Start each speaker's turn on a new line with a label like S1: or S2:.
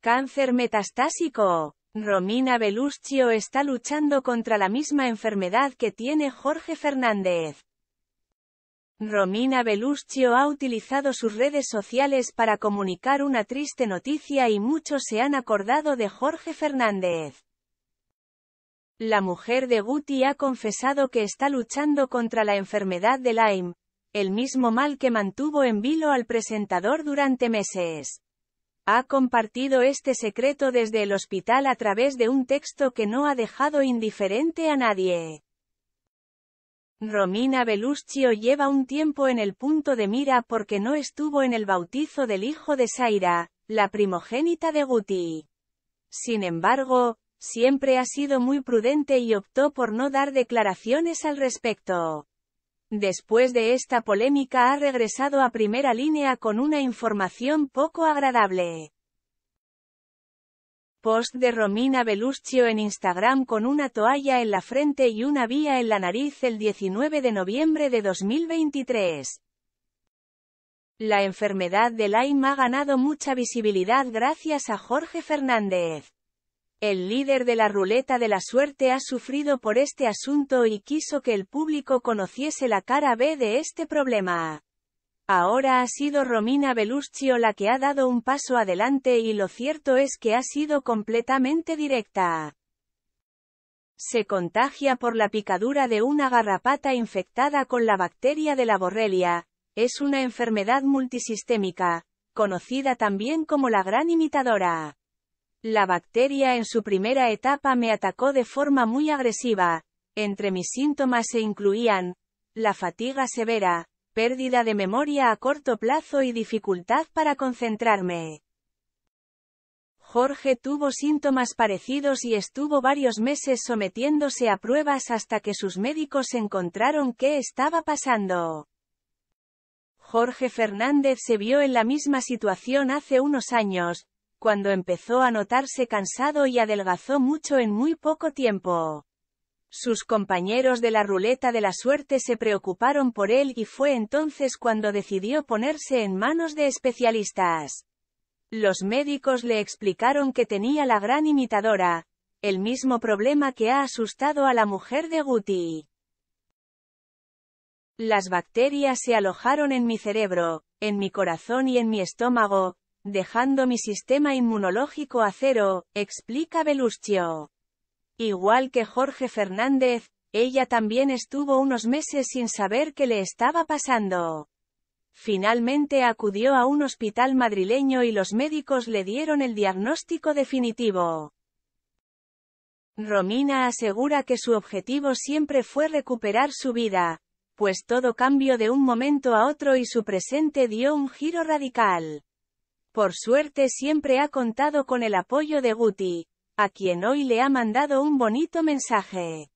S1: Cáncer metastásico. Romina Beluscio está luchando contra la misma enfermedad que tiene Jorge Fernández. Romina Beluscio ha utilizado sus redes sociales para comunicar una triste noticia y muchos se han acordado de Jorge Fernández. La mujer de Guti ha confesado que está luchando contra la enfermedad de Lyme, el mismo mal que mantuvo en vilo al presentador durante meses. Ha compartido este secreto desde el hospital a través de un texto que no ha dejado indiferente a nadie. Romina Beluscio lleva un tiempo en el punto de mira porque no estuvo en el bautizo del hijo de Saira, la primogénita de Guti. Sin embargo, siempre ha sido muy prudente y optó por no dar declaraciones al respecto. Después de esta polémica ha regresado a primera línea con una información poco agradable. Post de Romina Beluscio en Instagram con una toalla en la frente y una vía en la nariz el 19 de noviembre de 2023. La enfermedad de Lyme ha ganado mucha visibilidad gracias a Jorge Fernández. El líder de la ruleta de la suerte ha sufrido por este asunto y quiso que el público conociese la cara B de este problema. Ahora ha sido Romina Beluscio la que ha dado un paso adelante y lo cierto es que ha sido completamente directa. Se contagia por la picadura de una garrapata infectada con la bacteria de la borrelia, es una enfermedad multisistémica, conocida también como la gran imitadora. La bacteria en su primera etapa me atacó de forma muy agresiva. Entre mis síntomas se incluían la fatiga severa, pérdida de memoria a corto plazo y dificultad para concentrarme. Jorge tuvo síntomas parecidos y estuvo varios meses sometiéndose a pruebas hasta que sus médicos encontraron qué estaba pasando. Jorge Fernández se vio en la misma situación hace unos años, cuando empezó a notarse cansado y adelgazó mucho en muy poco tiempo. Sus compañeros de la ruleta de la suerte se preocuparon por él y fue entonces cuando decidió ponerse en manos de especialistas. Los médicos le explicaron que tenía la gran imitadora, el mismo problema que ha asustado a la mujer de Guti. Las bacterias se alojaron en mi cerebro, en mi corazón y en mi estómago, dejando mi sistema inmunológico a cero, explica Beluscio. Igual que Jorge Fernández, ella también estuvo unos meses sin saber qué le estaba pasando. Finalmente acudió a un hospital madrileño y los médicos le dieron el diagnóstico definitivo. Romina asegura que su objetivo siempre fue recuperar su vida, pues todo cambió de un momento a otro y su presente dio un giro radical. Por suerte siempre ha contado con el apoyo de Guti, a quien hoy le ha mandado un bonito mensaje.